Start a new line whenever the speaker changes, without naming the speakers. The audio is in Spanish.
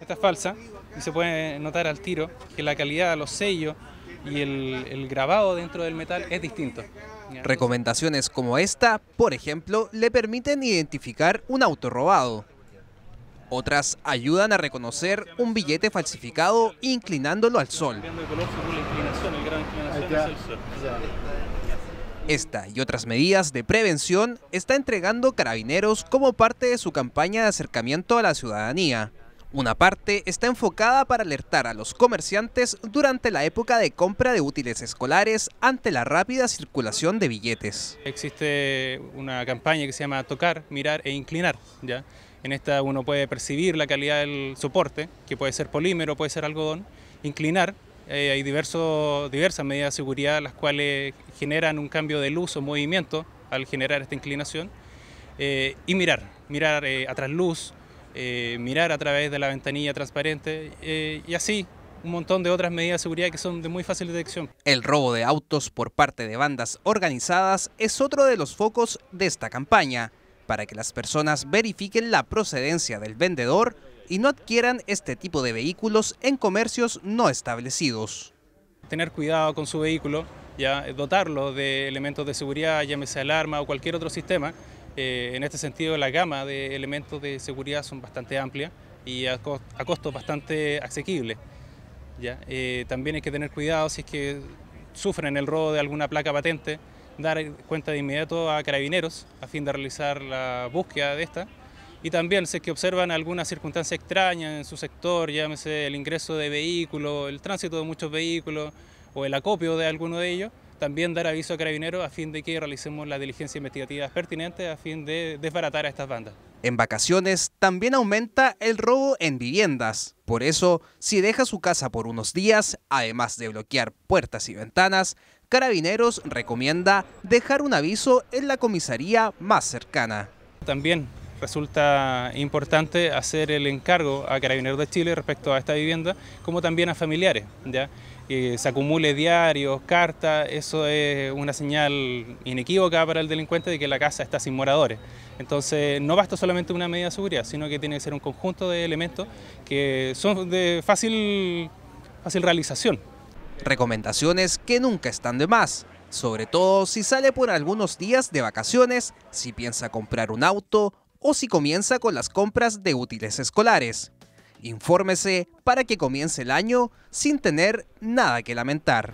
Esta es falsa y se puede notar al tiro que la calidad, de los sellos y el grabado dentro del metal es distinto.
Recomendaciones como esta, por ejemplo, le permiten identificar un auto robado. Otras ayudan a reconocer un billete falsificado inclinándolo al sol. Esta y otras medidas de prevención está entregando Carabineros como parte de su campaña de acercamiento a la ciudadanía. Una parte está enfocada para alertar a los comerciantes durante la época de compra de útiles escolares ante la rápida circulación de billetes.
Existe una campaña que se llama tocar, mirar e inclinar. ¿ya? En esta uno puede percibir la calidad del soporte, que puede ser polímero, puede ser algodón, inclinar. Eh, hay diversos, diversas medidas de seguridad las cuales generan un cambio de luz o movimiento al generar esta inclinación. Eh, y mirar, mirar eh, a trasluz, eh, mirar a través de la ventanilla transparente eh, y así un montón de otras medidas de seguridad que son de muy fácil detección.
El robo de autos por parte de bandas organizadas es otro de los focos de esta campaña, para que las personas verifiquen la procedencia del vendedor y no adquieran este tipo de vehículos en comercios no establecidos. Tener cuidado con su vehículo,
ya dotarlo de elementos de seguridad, llámese alarma o cualquier otro sistema, eh, en este sentido, la gama de elementos de seguridad son bastante amplia y a, costo costos bastante asequibles. ¿ya? Eh, también hay que tener cuidado si es que sufren el robo de alguna placa patente, dar cuenta de inmediato a carabineros a fin de realizar la búsqueda de esta. Y también si es que observan alguna circunstancia extraña en su sector, llámese el ingreso de vehículos, el tránsito de muchos vehículos o el acopio de alguno de ellos, también dar aviso a carabineros a fin de que realicemos la diligencia investigativa pertinente a fin de desbaratar a estas bandas.
En vacaciones también aumenta el robo en viviendas. Por eso, si deja su casa por unos días, además de bloquear puertas y ventanas, Carabineros recomienda dejar un aviso en la comisaría más cercana. También resulta importante hacer el encargo
a Carabineros de Chile respecto a esta vivienda, como también a familiares. ¿ya? se acumule diarios, cartas, eso es una señal inequívoca para el delincuente de que la casa está sin moradores. Entonces no basta solamente una medida de seguridad, sino que tiene que ser un conjunto de elementos
que son de fácil, fácil realización. Recomendaciones que nunca están de más sobre todo si sale por algunos días de vacaciones, si piensa comprar un auto o si comienza con las compras de útiles escolares. Infórmese para que comience el año sin tener nada que lamentar.